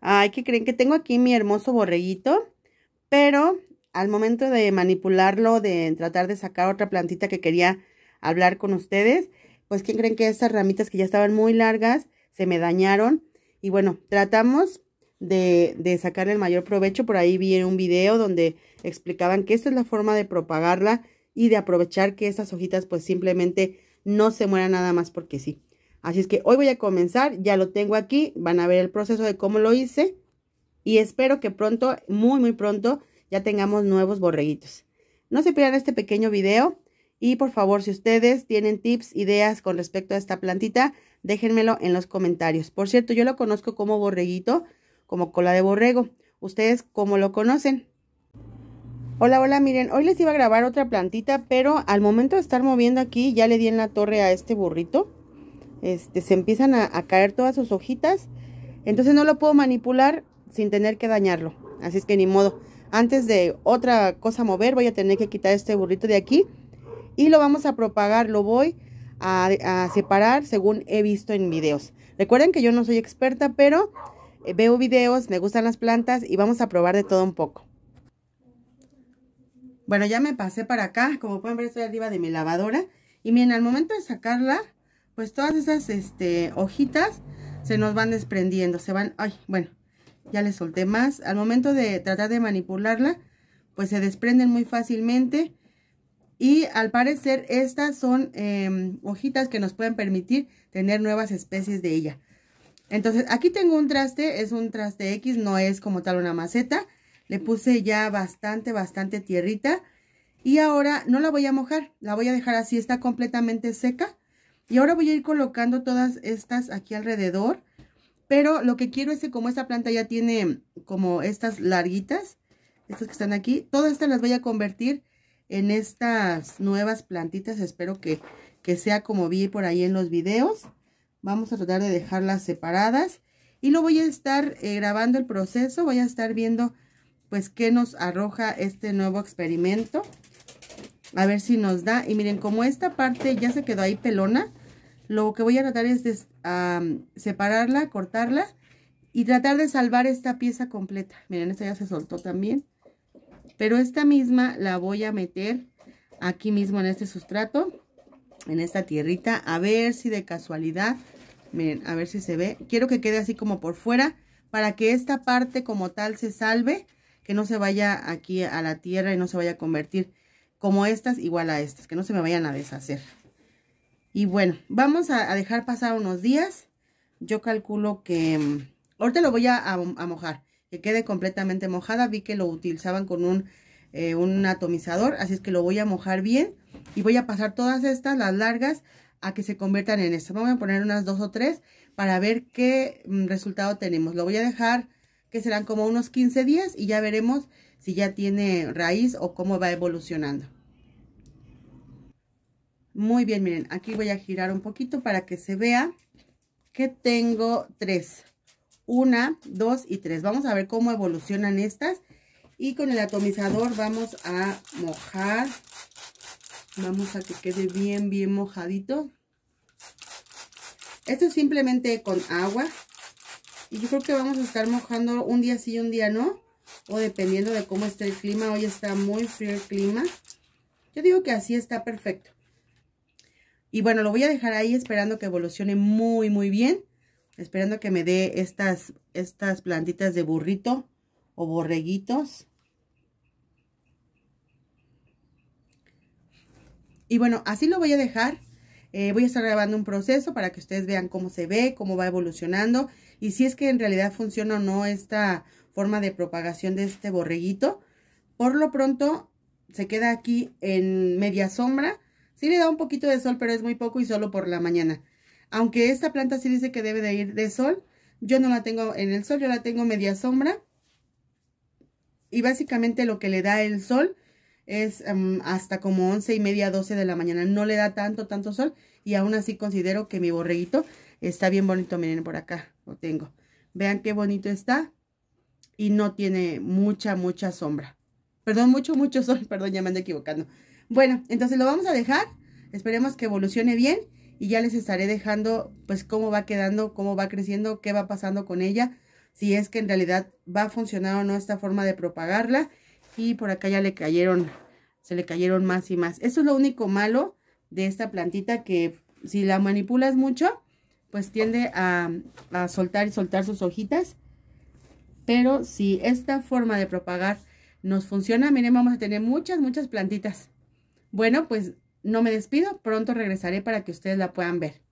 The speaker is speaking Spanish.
Ay, que creen que tengo aquí mi hermoso borreguito, pero al momento de manipularlo, de tratar de sacar otra plantita que quería hablar con ustedes, pues ¿quién creen que estas ramitas que ya estaban muy largas se me dañaron? Y bueno, tratamos de, de sacarle el mayor provecho. Por ahí vi un video donde explicaban que esta es la forma de propagarla y de aprovechar que estas hojitas pues simplemente no se mueran nada más porque sí. Así es que hoy voy a comenzar, ya lo tengo aquí, van a ver el proceso de cómo lo hice y espero que pronto, muy muy pronto, ya tengamos nuevos borreguitos. No se pierdan este pequeño video y por favor si ustedes tienen tips, ideas con respecto a esta plantita, déjenmelo en los comentarios. Por cierto, yo lo conozco como borreguito, como cola de borrego. ¿Ustedes cómo lo conocen? Hola, hola, miren, hoy les iba a grabar otra plantita, pero al momento de estar moviendo aquí ya le di en la torre a este burrito este, se empiezan a, caer todas sus hojitas. Entonces no lo puedo manipular sin tener que dañarlo. Así es que ni modo. Antes de otra cosa mover, voy a tener que quitar este burrito de aquí. Y lo vamos a propagar, lo voy a, a separar según he visto en videos. Recuerden que yo no soy experta, pero eh, veo videos, me gustan las plantas y vamos a probar de todo un poco. Bueno, ya me pasé para acá. Como pueden ver, estoy arriba de mi lavadora. Y miren, al momento de sacarla, pues todas esas este, hojitas se nos van desprendiendo, se van, ay, bueno, ya le solté más. Al momento de tratar de manipularla, pues se desprenden muy fácilmente. Y al parecer estas son em, hojitas que nos pueden permitir tener nuevas especies de ella. Entonces aquí tengo un traste, es un traste X, no es como tal una maceta. Le puse ya bastante, bastante tierrita. Y ahora no la voy a mojar, la voy a dejar así, está completamente seca. Y ahora voy a ir colocando todas estas aquí alrededor. Pero lo que quiero es que como esta planta ya tiene como estas larguitas, estas que están aquí, todas estas las voy a convertir en estas nuevas plantitas. Espero que, sea como vi por ahí en los videos. Vamos a tratar de dejarlas separadas. Y lo voy a estar eh, grabando el proceso. Voy a estar viendo pues qué nos arroja este nuevo experimento. A ver si nos da. Y miren, como esta parte ya se quedó ahí pelona, lo que voy a tratar es de, separarla, cortarla y tratar de salvar esta pieza completa. Miren, esta ya se soltó también. Pero esta misma la voy a meter aquí mismo en este sustrato, en esta tierrita, a ver si de casualidad, miren, a ver si se ve. Quiero que quede así como por fuera para que esta parte como tal se salve, que no se vaya aquí a la tierra y no se vaya a convertir como estas igual a estas, que no se me vayan a deshacer. Y bueno, vamos a, dejar pasar unos días. Yo calculo que... Mm, ahorita lo voy a, mojar, que quede completamente mojada. Vi que lo utilizaban con un, eh, un atomizador, así es que lo voy a mojar bien. Y voy a pasar todas estas, las largas, a que se conviertan en esto. Vamos a poner unas dos o tres para ver qué mm, resultado tenemos. Lo voy a dejar que serán como unos 15 días y ya veremos si ya tiene raíz o cómo va evolucionando. Muy bien, miren, aquí voy a girar un poquito para que se vea que tengo tres. Una, dos y tres. Vamos a ver cómo evolucionan estas. Y con el atomizador vamos a mojar. Vamos a que quede bien, bien mojadito. Esto es simplemente con agua. Y yo creo que vamos a estar mojando un día sí y un día no. O dependiendo de cómo esté el clima. Hoy está muy frío el clima. Yo digo que así está perfecto. Y bueno, lo voy a dejar ahí esperando que evolucione muy, muy bien. Esperando que me dé estas, estas plantitas de burrito o borreguitos. Y bueno, así lo voy a dejar. Eh, voy a estar grabando un proceso para que ustedes vean cómo se ve, cómo va evolucionando. Y si es que en realidad funciona o no esta forma de propagación de este borreguito. Por lo pronto, se queda aquí en media sombra Sí le da un poquito de sol, pero es muy poco y solo por la mañana. Aunque esta planta sí dice que debe de ir de sol, yo no la tengo en el sol, yo la tengo media sombra. Y básicamente lo que le da el sol es em, hasta como once y media, 12 de la mañana. No le da tanto, tanto sol. Y aún así considero que mi borreguito está bien bonito. Miren, por acá lo tengo. Vean qué bonito está. Y no tiene mucha, mucha sombra. Perdón, mucho, mucho sol. Perdón, ya me ando equivocando. Bueno, entonces lo vamos a dejar. Esperemos que evolucione bien y ya les estaré dejando pues cómo va quedando, cómo va creciendo, qué va pasando con ella, si es que en realidad va a funcionar o no esta forma de propagarla. Y por acá ya le cayeron, se le cayeron más y más. Eso es lo único malo de esta plantita que si la manipulas mucho, pues tiende a, a soltar y soltar sus hojitas. Pero si esta forma de propagar nos funciona, miren, vamos a tener muchas, muchas plantitas. Bueno, pues no me despido, pronto regresaré para que ustedes la puedan ver.